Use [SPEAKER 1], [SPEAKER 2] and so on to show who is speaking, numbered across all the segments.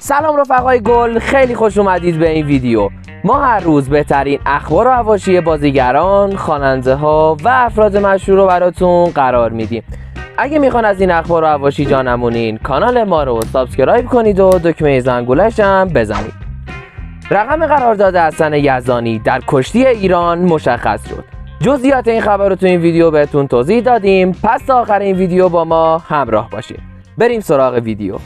[SPEAKER 1] سلام رفقای گل خیلی خوش اومدید به این ویدیو ما هر روز بهترین اخبار و حواشی بازیگران، خواننده ها و افراد مشهور رو براتون قرار میدیم اگه میخوان از این اخبار و حواشی جانمونین، کانال ما رو سابسکرایب کنید و دکمه زنگولش هم بزنید رقم قرارداد حسن یزانی در کشتی ایران مشخص شد جزئیات این خبر رو تو این ویدیو بهتون توضیح دادیم پس تا آخر این ویدیو با ما همراه باشید بریم سراغ ویدیو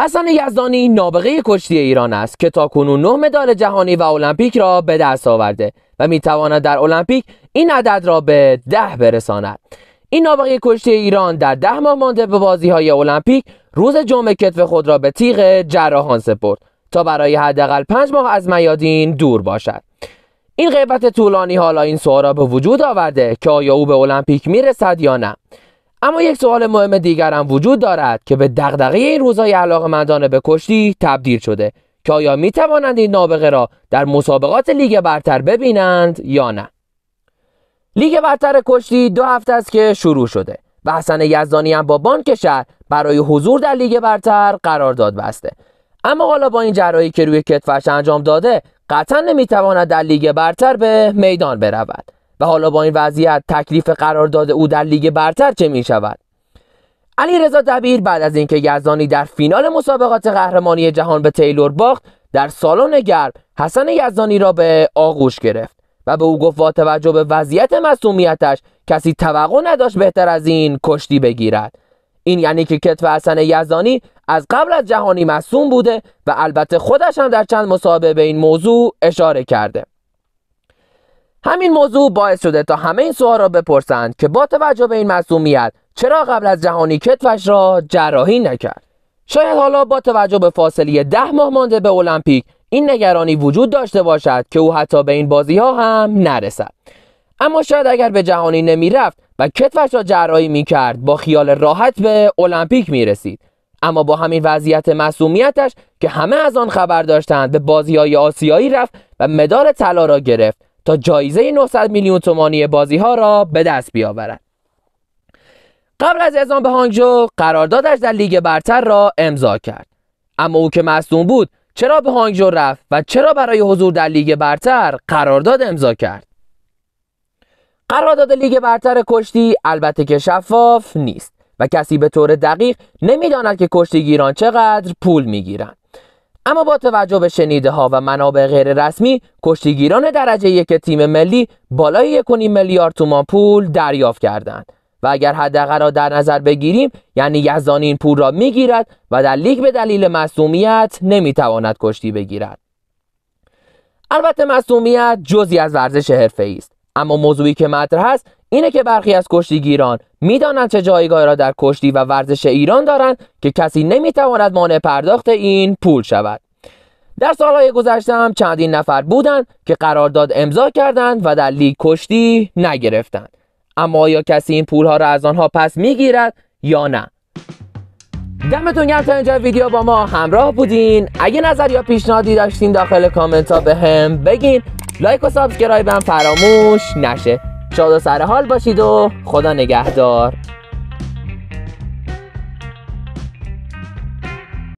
[SPEAKER 1] حسن یزدانی نابغه کشتی ایران است که تاکنون نه مدال جهانی و المپیک را به دست آورده و میتواند در المپیک این عدد را به ده برساند این نابغه کشتی ایران در ده ماه مانده به بازی های المپیک روز جمعه کتف خود را به تیغ جراحان سپرد تا برای حداقل پنج ماه از میادین دور باشد این غیبت طولانی حالا این سوال را به وجود آورده که آیا او به المپیک میرسد یا نه اما یک سوال مهم دیگر هم وجود دارد که به دغدغه این روزهای مندانه به کشتی تبدیل شده که آیا می توانند این نابغه را در مسابقات لیگ برتر ببینند یا نه لیگ برتر کشتی دو هفته است که شروع شده و حسن یزدانی هم با بانک شهر برای حضور در لیگ برتر قرار داد بسته اما حالا با این جرایی که روی کتفش انجام داده قطعا نمیتواند در لیگ برتر به میدان برود و حالا با این وضعیت تکلیف داده او در لیگ برتر چه می شود علی رضا دبیر بعد از اینکه یزدانی در فینال مسابقات قهرمانی جهان به تیلور باخت در سالن گرب حسن یزدانی را به آغوش گرفت و به او گفت با توجه به وضعیت مصومیتش کسی توقع نداشت بهتر از این کشتی بگیرد این یعنی که کتف حسن یزدانی از قبل از جهانی مصوم بوده و البته خودش هم در چند مسابقه به این موضوع اشاره کرده همین موضوع باعث شده تا همه این سوال را بپرسند که با توجه به این مصومیت چرا قبل از جهانی کتفش را جراحی نکرد شاید حالا با توجه به فاصله ده ماه مانده به المپیک این نگرانی وجود داشته باشد که او حتی به این بازی ها هم نرسد اما شاید اگر به جهانی نمیرفت و کتفش را جراحی می کرد با خیال راحت به المپیک می رسید اما با همین وضعیت مصومیتش که همه از آن خبر داشتند به بازی های آسیایی رفت و مدال طلا را گرفت تا جایزه 900 میلیون تومانی بازی ها را به دست بیاورد قبل از اعزام به هانگجو قراردادش در لیگ برتر را امضا کرد اما او که مصدوم بود چرا به هانگجو رفت و چرا برای حضور در لیگ برتر قرارداد امضا کرد قرارداد لیگ برتر کشتی البته که شفاف نیست و کسی به طور دقیق نمیداند که گیران چقدر پول میگیرند اما با توجه به شنیده ها و منابع غیر رسمی کشتیگیران درجه یک تیم ملی بالای یک میلیارد تومان پول دریافت کردند و اگر حداقل را در نظر بگیریم یعنی یزدانی این پول را میگیرد و در لیگ به دلیل مصومیت نمیتواند کشتی بگیرد البته مصومیت جزی از ورزش حرفه است اما موضوعی که مطرح است اینه که برخی از کشتیگیران میدانند چه جایگاهی را در کشتی و ورزش ایران دارند که کسی نمیتواند مانع پرداخت این پول شود در سالهای گذشته هم چندین نفر بودند که قرارداد امضا کردند و در لیگ کشتی نگرفتند اما آیا کسی این پولها را از آنها پس میگیرد یا نه دمتون گرم تا اینجا ویدیو با ما همراه بودین اگه نظر یا پیشنهادی داشتین داخل کامنت ها به هم بگین لایک و سابسکرایبم فراموش نشه شاد و سر حال باشید و خدا نگهدار